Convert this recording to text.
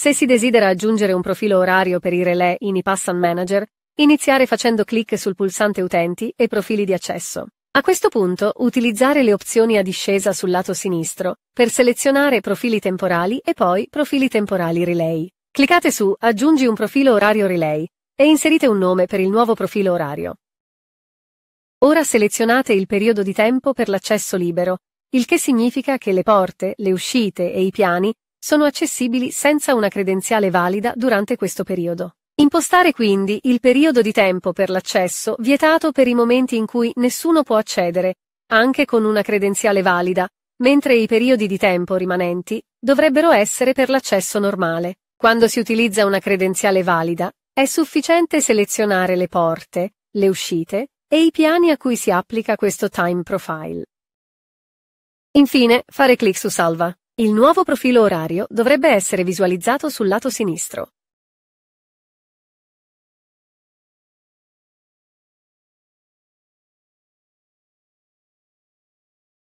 Se si desidera aggiungere un profilo orario per i relè in iPassan Manager, iniziare facendo clic sul pulsante Utenti e Profili di accesso. A questo punto, utilizzare le opzioni a discesa sul lato sinistro per selezionare Profili temporali e poi Profili temporali Relay. Cliccate su Aggiungi un profilo orario Relay e inserite un nome per il nuovo profilo orario. Ora selezionate il periodo di tempo per l'accesso libero, il che significa che le porte, le uscite e i piani sono accessibili senza una credenziale valida durante questo periodo. Impostare quindi il periodo di tempo per l'accesso vietato per i momenti in cui nessuno può accedere, anche con una credenziale valida, mentre i periodi di tempo rimanenti dovrebbero essere per l'accesso normale. Quando si utilizza una credenziale valida, è sufficiente selezionare le porte, le uscite e i piani a cui si applica questo time profile. Infine, fare clic su Salva. Il nuovo profilo orario dovrebbe essere visualizzato sul lato sinistro.